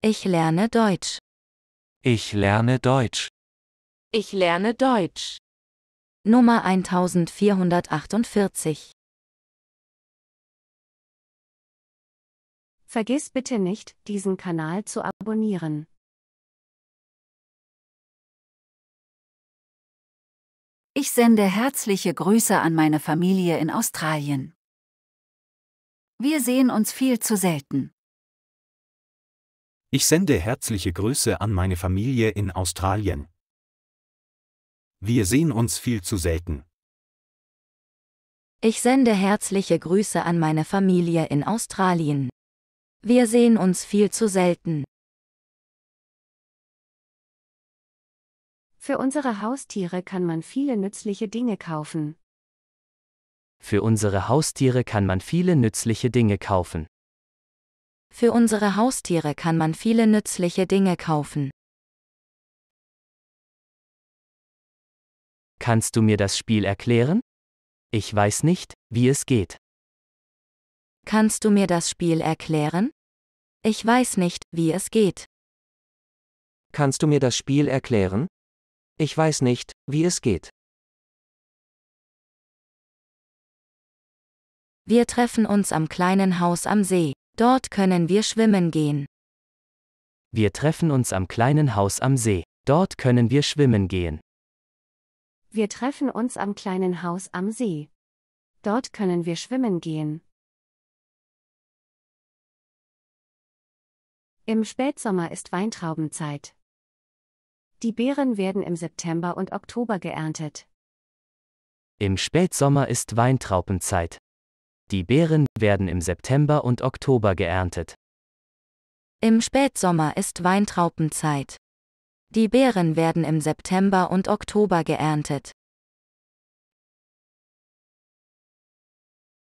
Ich lerne Deutsch. Ich lerne Deutsch. Ich lerne Deutsch. Nummer 1448. Vergiss bitte nicht, diesen Kanal zu abonnieren. Ich sende herzliche Grüße an meine Familie in Australien. Wir sehen uns viel zu selten. Ich sende herzliche Grüße an meine Familie in Australien. Wir sehen uns viel zu selten. Ich sende herzliche Grüße an meine Familie in Australien. Wir sehen uns viel zu selten. Für unsere Haustiere kann man viele nützliche Dinge kaufen. Für unsere Haustiere kann man viele nützliche Dinge kaufen. Für unsere Haustiere kann man viele nützliche Dinge kaufen. Kannst du mir das Spiel erklären? Ich weiß nicht, wie es geht. Kannst du mir das Spiel erklären? Ich weiß nicht, wie es geht. Kannst du mir das Spiel erklären? Ich weiß nicht, wie es geht. Wir treffen uns am kleinen Haus am See. Dort können wir schwimmen gehen. Wir treffen uns am kleinen Haus am See. Dort können wir schwimmen gehen. Wir treffen uns am kleinen Haus am See. Dort können wir schwimmen gehen. Im Spätsommer ist Weintraubenzeit. Die Beeren werden im September und Oktober geerntet. Im Spätsommer ist Weintraubenzeit. Die Beeren werden im September und Oktober geerntet. Im Spätsommer ist Weintraubenzeit. Die Beeren werden im September und Oktober geerntet.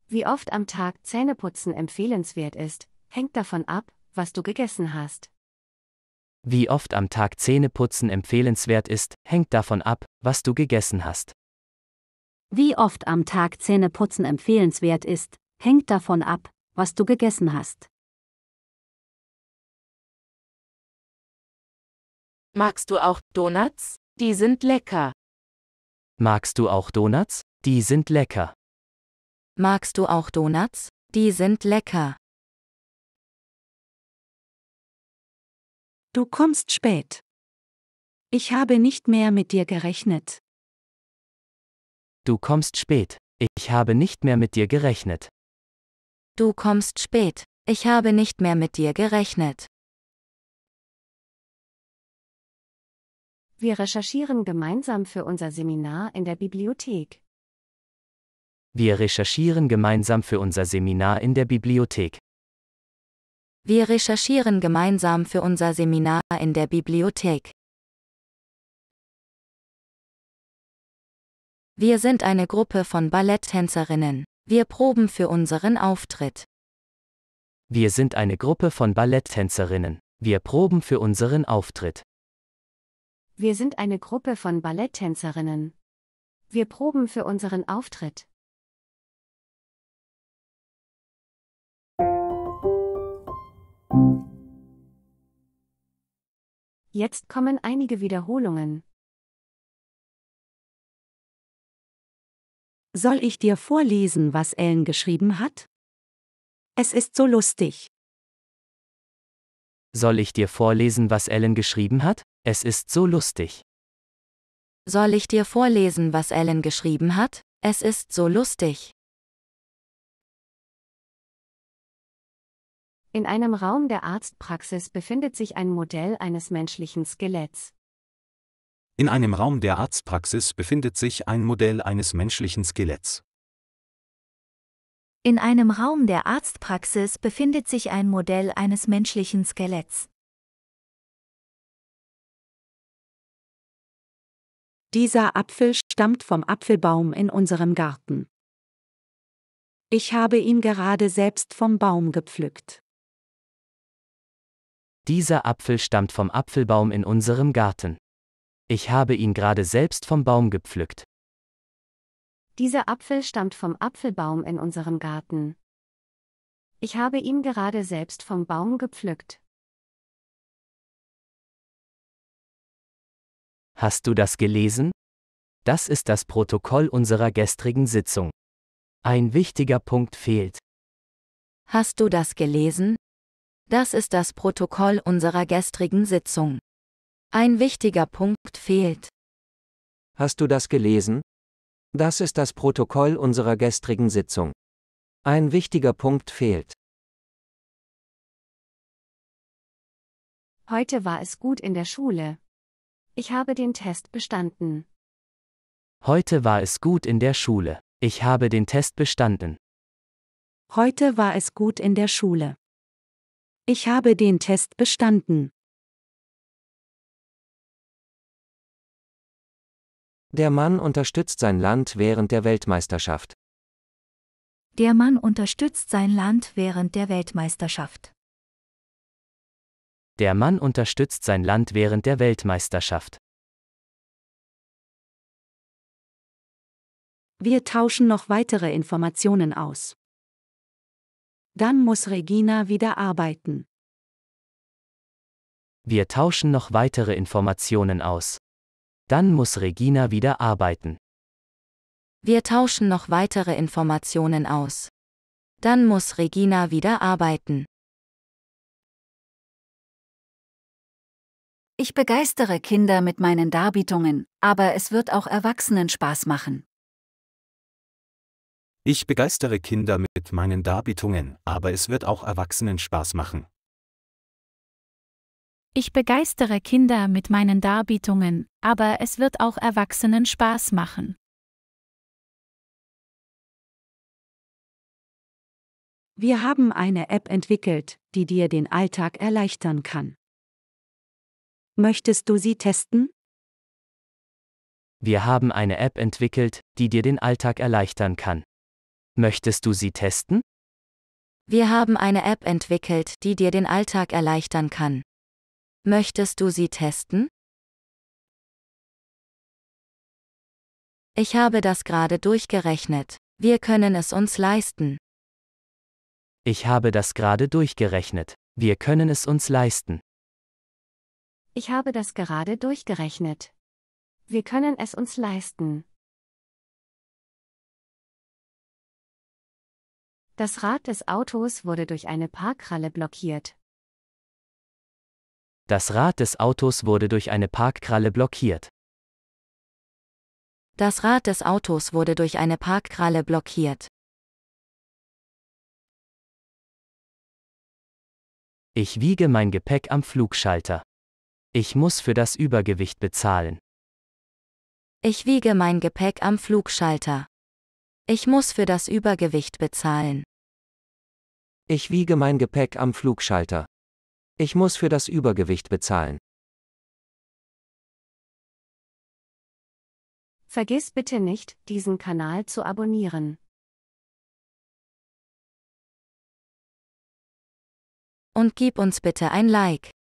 Wie oft am Tag Zähneputzen empfehlenswert ist, hängt davon ab, was du gegessen hast. Wie oft am Tag Zähneputzen empfehlenswert ist, hängt davon ab, was du gegessen hast. Wie oft am Tag Zähneputzen empfehlenswert ist, hängt davon ab, was du gegessen hast. Magst du auch Donuts? Die sind lecker. Magst du auch Donuts? Die sind lecker. Magst du auch Donuts? Die sind lecker. Du kommst spät. Ich habe nicht mehr mit dir gerechnet. Du kommst spät. Ich habe nicht mehr mit dir gerechnet. Du kommst spät. Ich habe nicht mehr mit dir gerechnet. Wir recherchieren gemeinsam für unser Seminar in der Bibliothek. Wir recherchieren gemeinsam für unser Seminar in der Bibliothek. Wir recherchieren gemeinsam für unser Seminar in der Bibliothek. Wir sind eine Gruppe von Balletttänzerinnen. Wir proben für unseren Auftritt. Wir sind eine Gruppe von Balletttänzerinnen. Wir proben für unseren Auftritt. Wir sind eine Gruppe von Balletttänzerinnen. Wir proben für unseren Auftritt. Jetzt kommen einige Wiederholungen. Soll ich dir vorlesen, was Ellen geschrieben hat? Es ist so lustig. Soll ich dir vorlesen, was Ellen geschrieben hat? Es ist so lustig. Soll ich dir vorlesen, was Ellen geschrieben hat? Es ist so lustig. In einem Raum der Arztpraxis befindet sich ein Modell eines menschlichen Skeletts. In einem Raum der Arztpraxis befindet sich ein Modell eines menschlichen Skeletts. In einem Raum der Arztpraxis befindet sich ein Modell eines menschlichen Skeletts. Dieser Apfel stammt vom Apfelbaum in unserem Garten. Ich habe ihn gerade selbst vom Baum gepflückt. Dieser Apfel stammt vom Apfelbaum in unserem Garten. Ich habe ihn gerade selbst vom Baum gepflückt. Dieser Apfel stammt vom Apfelbaum in unserem Garten. Ich habe ihn gerade selbst vom Baum gepflückt. Hast du das gelesen? Das ist das Protokoll unserer gestrigen Sitzung. Ein wichtiger Punkt fehlt. Hast du das gelesen? Das ist das Protokoll unserer gestrigen Sitzung. Ein wichtiger Punkt fehlt. Hast du das gelesen? Das ist das Protokoll unserer gestrigen Sitzung. Ein wichtiger Punkt fehlt. Heute war es gut in der Schule. Ich habe den Test bestanden. Heute war es gut in der Schule. Ich habe den Test bestanden. Heute war es gut in der Schule. Ich habe den Test bestanden. Der Mann unterstützt sein Land während der Weltmeisterschaft. Der Mann unterstützt sein Land während der Weltmeisterschaft. Der Mann unterstützt sein Land während der Weltmeisterschaft. Wir tauschen noch weitere Informationen aus. Dann muss Regina wieder arbeiten. Wir tauschen noch weitere Informationen aus. Dann muss Regina wieder arbeiten. Wir tauschen noch weitere Informationen aus. Dann muss Regina wieder arbeiten. Ich begeistere Kinder mit meinen Darbietungen, aber es wird auch Erwachsenen Spaß machen. Ich begeistere Kinder mit meinen Darbietungen, aber es wird auch Erwachsenen Spaß machen. Ich begeistere Kinder mit meinen Darbietungen, aber es wird auch Erwachsenen Spaß machen. Wir haben eine App entwickelt, die dir den Alltag erleichtern kann. Möchtest du sie testen? Wir haben eine App entwickelt, die dir den Alltag erleichtern kann. Möchtest du sie testen? Wir haben eine App entwickelt, die dir den Alltag erleichtern kann. Möchtest du sie testen? Ich habe das gerade durchgerechnet. Wir können es uns leisten. Ich habe das gerade durchgerechnet. Wir können es uns leisten. Ich habe das gerade durchgerechnet. Wir können es uns leisten. Das Rad des Autos wurde durch eine Parkralle blockiert. Das Rad des Autos wurde durch eine Parkkralle blockiert. Das Rad des Autos wurde durch eine Parkkralle blockiert. Ich wiege mein Gepäck am Flugschalter. Ich muss für das Übergewicht bezahlen. Ich wiege mein Gepäck am Flugschalter. Ich muss für das Übergewicht bezahlen. Ich wiege mein Gepäck am Flugschalter. Ich muss für das Übergewicht bezahlen. Vergiss bitte nicht, diesen Kanal zu abonnieren. Und gib uns bitte ein Like.